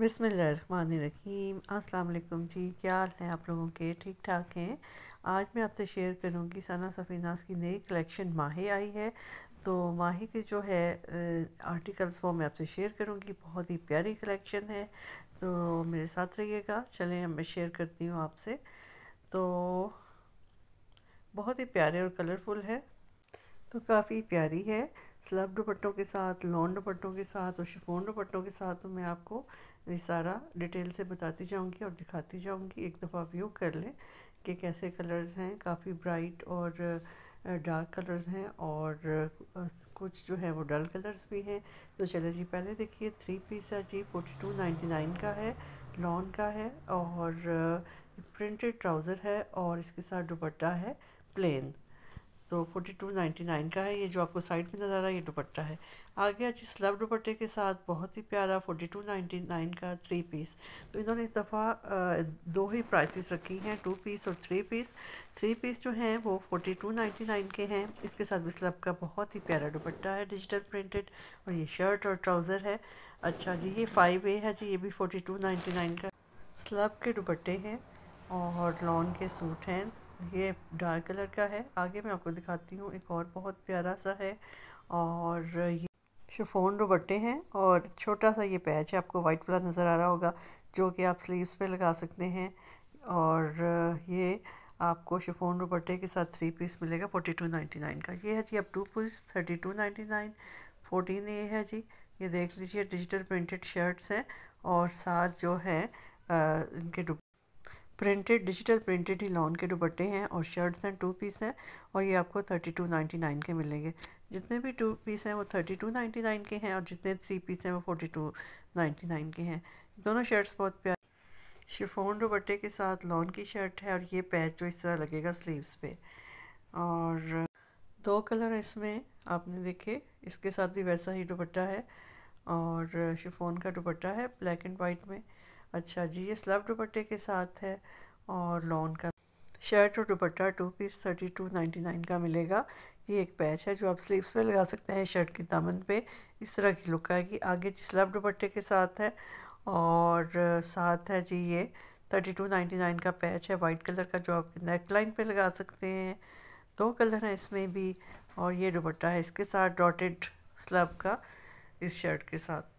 बिसमीम अस्सलाम जी क्या हाल है आप लोगों के ठीक ठाक हैं आज मैं आपसे शेयर करूंगी सना सफ़ीनास की नई कलेक्शन माहे आई है तो माहे के जो है आर्टिकल्स वो मैं आपसे शेयर करूंगी बहुत ही प्यारी कलेक्शन है तो मेरे साथ रहिएगा चलें मैं शेयर करती हूँ आपसे तो बहुत ही प्यारे और कलरफुल है तो काफ़ी प्यारी है स्लब दुपट्टों के साथ लॉन दुपट्टों के साथ और शिफोन दुपट्टों के साथ तो मैं आपको ये सारा डिटेल से बताती जाऊंगी और दिखाती जाऊंगी एक दफ़ा व्यू कर लें कि कैसे कलर्स हैं काफ़ी ब्राइट और डार्क कलर्स हैं और कुछ जो है वो डल कलर्स भी हैं तो चले जी पहले देखिए थ्री पीस है जी फोर्टी टू नाइन्टी नाइन का है लॉन का है और प्रिंटेड ट्राउज़र है और इसके साथ दुपट्टा है प्लेन तो फोर्टी टू नाइन्टी नाइन का है ये जो आपको साइड में नज़र आ रहा है ये दुपट्टा है आगे आज स्लब दुपट्टे के साथ बहुत ही प्यारा फोर्टी टू नाइन्टी नाइन का थ्री पीस तो इन्होंने इस दफ़ा दो ही प्राइसेस रखी हैं टू पीस और थ्री पीस थ्री पीस जो हैं वो फोर्टी टू नाइन्टी नाइन के हैं इसके साथ भी स्लब का बहुत ही प्यारा दुपट्टा है डिजिटल प्रिंटेड और ये शर्ट और ट्राउज़र है अच्छा जी ये फाइव ए है जी ये भी फोर्टी टू नाइन्टी नाइन का स्लब के दुपट्टे हैं और लॉन के सूट हैं ये डार्क कलर का है आगे मैं आपको दिखाती हूँ एक और बहुत प्यारा सा है और ये शिफोन दुपट्टे हैं और छोटा सा ये पैच है आपको वाइट वाला नज़र आ रहा होगा जो कि आप स्लीव्स पे लगा सकते हैं और ये आपको शिफोन दुपट्टे के साथ थ्री पीस मिलेगा फोर्टी टू नाइन्टी नाइन का ये है जी आप two piece thirty two ninety nine fourteen ये है जी ये देख लीजिए डिजिटल प्रिंटेड शर्ट्स हैं और साथ जो है आ, इनके प्रिंटेड डिजिटल प्रिंटेड ही लॉन के दुपट्टे हैं और शर्ट्स हैं टू पीस हैं और ये आपको थर्टी टू नाइन्टी नाइन के मिलेंगे जितने भी टू पीस हैं वो थर्टी टू नाइन्टी नाइन के हैं और जितने थ्री पीस हैं वो फोर्टी टू नाइन्टी नाइन के हैं दोनों शर्ट्स बहुत प्यार शिफोन दुपट्टे के साथ लॉन की शर्ट है और ये पैच जो इस तरह लगेगा स्लीवस पे और दो कलर इसमें आपने देखे इसके साथ भी वैसा ही दुपट्टा है और शिफोन का दुपट्टा है ब्लैक एंड वाइट में अच्छा जी ये स्लब दुपट्टे के साथ है और लॉन का शर्ट और दुपट्टा two piece thirty two ninety nine का मिलेगा ये एक पैच है जो आप स्लीव्स पे लगा सकते हैं शर्ट की दामन पे इस तरह की लुक आएगी आगे जी स्लब दुपट्टे के साथ है और साथ है जी ये थर्टी टू नाइन्टी नाइन का पैच है वाइट कलर का जो आप नेक लाइन पर लगा सकते हैं दो कलर हैं इसमें भी और ये दुपट्टा है इसके साथ डॉटेड स्लब का इस शर्ट के साथ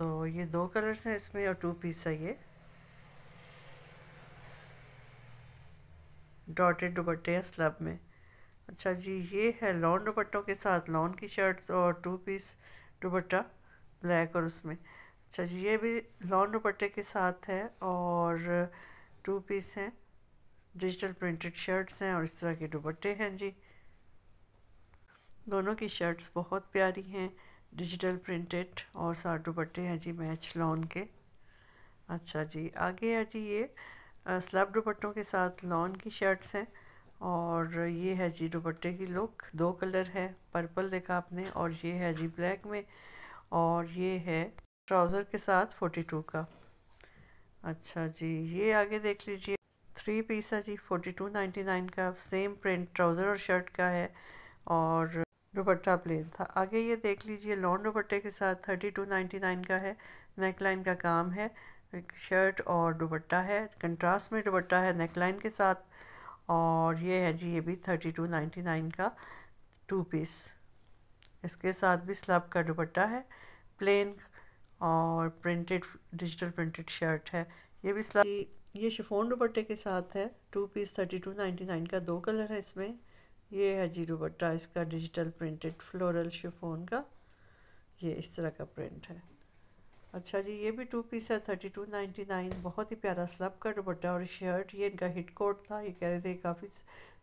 तो ये दो कलर्स हैं इसमें और टू पीस है ये डॉटेड दुपट्टे हैं स्लब में अच्छा जी ये है लॉन दुपट्टों के साथ लॉन की शर्ट्स और टू पीस दुपट्टा ब्लैक और उसमें अच्छा जी ये भी लॉन दुपट्टे के साथ है और टू पीस हैं डिजिटल प्रिंटेड शर्ट्स हैं और इस तरह के दुपट्टे हैं जी दोनों की शर्ट्स बहुत प्यारी हैं डिजिटल प्रिंटेड और साठ दुपट्टे हैं जी मैच लॉन के अच्छा जी आगे है जी ये स्लब दुपट्टों के साथ लॉन की शर्ट्स हैं और ये है जी दुपट्टे की लुक दो कलर है पर्पल देखा आपने और ये है जी ब्लैक में और ये है ट्राउज़र के साथ फोर्टी टू का अच्छा जी ये आगे देख लीजिए थ्री पीस है जी फोर्टी टू नाइन्टी नाइन का सेम प्रिंट ट्राउज़र और शर्ट का है और दुपट्टा प्लेन था आगे ये देख लीजिए लॉन्ग दुपट्टे के साथ थर्टी टू नाइन्टी नाइन का है नेक लाइन का काम है एक शर्ट और दुपट्टा है कंट्रास्ट में दुपट्टा है नेक लाइन के साथ और ये है जी ये भी थर्टी टू नाइन्टी नाइन का टू पीस इसके साथ भी स्लब का दुपट्टा है प्लेन और प्रिंटेड डिजिटल प्रिंटेड शर्ट है ये भी स्लब ये शिफोन दुपट्टे के साथ है two piece thirty two ninety nine का दो कलर है इसमें ये है जी दुबट्टा इसका डिजिटल प्रिंटेड फ्लोरल शिफोन का ये इस तरह का प्रिंट है अच्छा जी ये भी टू पीस है थर्टी टू नाइन्टी नाइन बहुत ही प्यारा स्लब का दुपट्टा और शर्ट ये इनका हिट कोट था ये कह रहे थे काफ़ी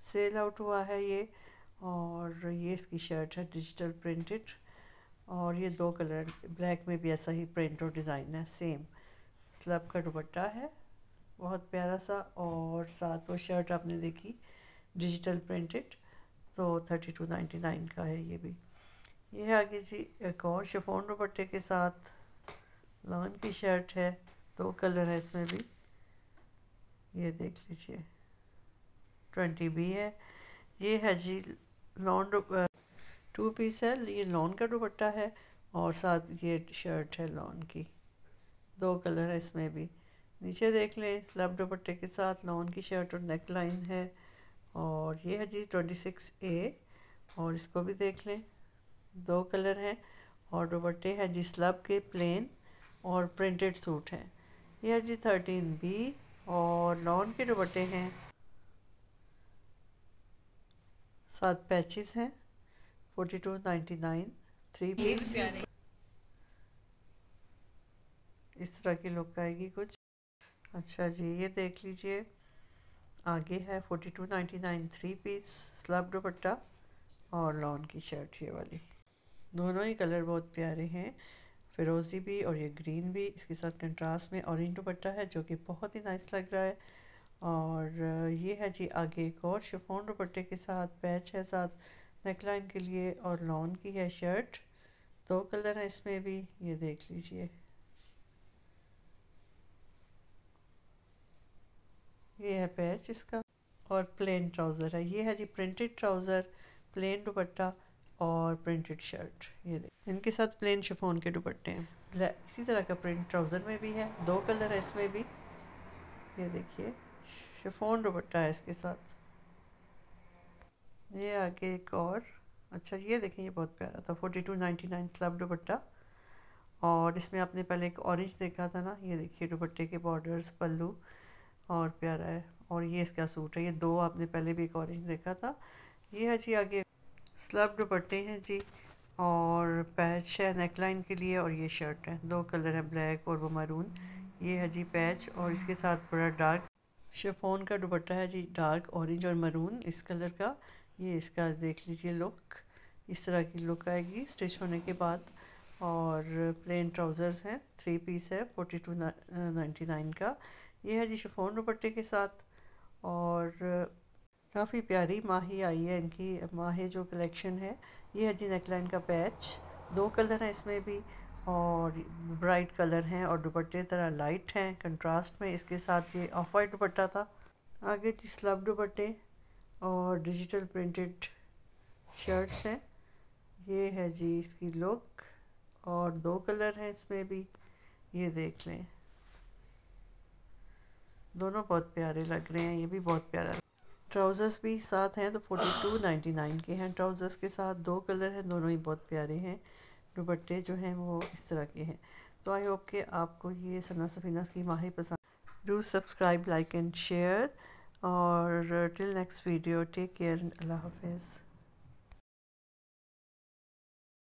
सेल आउट हुआ है ये और ये इसकी शर्ट है डिजिटल प्रिंटेड और ये दो कलर ब्लैक में भी ऐसा ही प्रिंट और डिज़ाइन है सेम स्लब का दुपट्टा है बहुत प्यारा सा और साथ वो शर्ट आपने देखी डिजिटल प्रिंटेड तो थर्टी टू नाइन्टी नाइन का है ये भी ये है आगे जी एक और शिफोन दुपट्टे के साथ लॉन की शर्ट है दो कलर है इसमें भी ये देख लीजिए ट्वेंटी बी है ये है जी लॉन टू पीस है ये लॉन का दुपट्टा है और साथ ये शर्ट है लॉन की दो कलर है इसमें भी नीचे देख लें स्लब दुपट्टे के साथ लॉन की शर्ट और नेक लाइन है और ये है जी ट्वेंटी सिक्स ए और इसको भी देख लें दो कलर हैं और दुपट्टे हैं जी स्लब के प्लेन और प्रिंटेड सूट हैं ये है जी थर्टीन बी और लॉन के दुपट्टे हैं सात पैचेस हैं forty two ninety nine three piece इस तरह की लुक आएगी कुछ अच्छा जी ये देख लीजिए आगे है forty two ninety nine three piece slub दुपट्टा और लॉन की शर्ट ये वाली दोनों ही कलर बहुत प्यारे हैं फिरोज़ी भी और ये ग्रीन भी इसके साथ कंट्रास्ट में ऑरेंज दुपट्टा है जो कि बहुत ही नाइस लग रहा है और ये है जी आगे एक और शिफोन दुपट्टे के साथ पैच है साथ नेकलाइन के लिए और लॉन की है शर्ट दो कलर हैं इसमें भी ये देख लीजिए ये है पैच इसका और प्लेन ट्राउज़र है ये है जी प्रिंटेड ट्राउज़र प्लेन दुपट्टा और प्रिंटेड शर्ट ये देख इनके साथ प्लेन शिफोन के दुपट्टे हैं इसी तरह का प्रिंट ट्राउज़र में भी है दो कलर है इसमें भी ये देखिए शिफोन दुपट्टा है इसके साथ ये आगे एक और अच्छा ये देखें ये बहुत प्यारा था forty two ninety nine slub दुपट्टा और इसमें आपने पहले एक ऑरेंज देखा था ना ये देखिए दुपट्टे के बॉर्डर्स पल्लू और प्यारा है और ये इसका सूट है ये दो आपने पहले भी एक ऑरेंज देखा था ये है जी आगे स्लब दुपट्टे हैं जी और पैच है नेकलाइन के लिए और ये शर्ट है दो कलर है ब्लैक और वो मरून ये है जी पैच और इसके साथ बड़ा डार्क शेफोन का दुपट्टा है जी डार्क ऑरेंज और मरून इस कलर का ये इसका देख लीजिए लुक इस तरह की लुक आएगी स्टिच होने के बाद और प्लेन ट्राउज़र्स हैं थ्री पीस है फोर्टी टू नाइन्टी नाइन का ये है जी शिफोन दुपट्टे के साथ और काफ़ी प्यारी माही आई है इनकी माहे जो कलेक्शन है ये है जी नेकलाइन का पैच दो कलर हैं इसमें भी और ब्राइट कलर हैं और दुपट्टे तरह लाइट हैं कंट्रास्ट में इसके साथ ये ऑफ वाइट दुपट्टा था आगे जी स्लब दुपट्टे और डिजिटल प्रिंटेड शर्ट्स हैं ये है जी इसकी लुक और दो कलर हैं इसमें भी ये देख लें दोनों बहुत प्यारे लग रहे हैं ये भी बहुत प्यारा ट्राउज़र्स भी साथ हैं तो फोर्टी टू नाइन्टी नाइन के हैं ट्राउज़र्स के साथ दो कलर हैं दोनों ही बहुत प्यारे हैं दुपट्टे जो हैं वो इस तरह के हैं तो आई होप के आपको ये सना सफीना की माहिर पसंद do subscribe like and share और till next video take care अल्लाह हाफिज़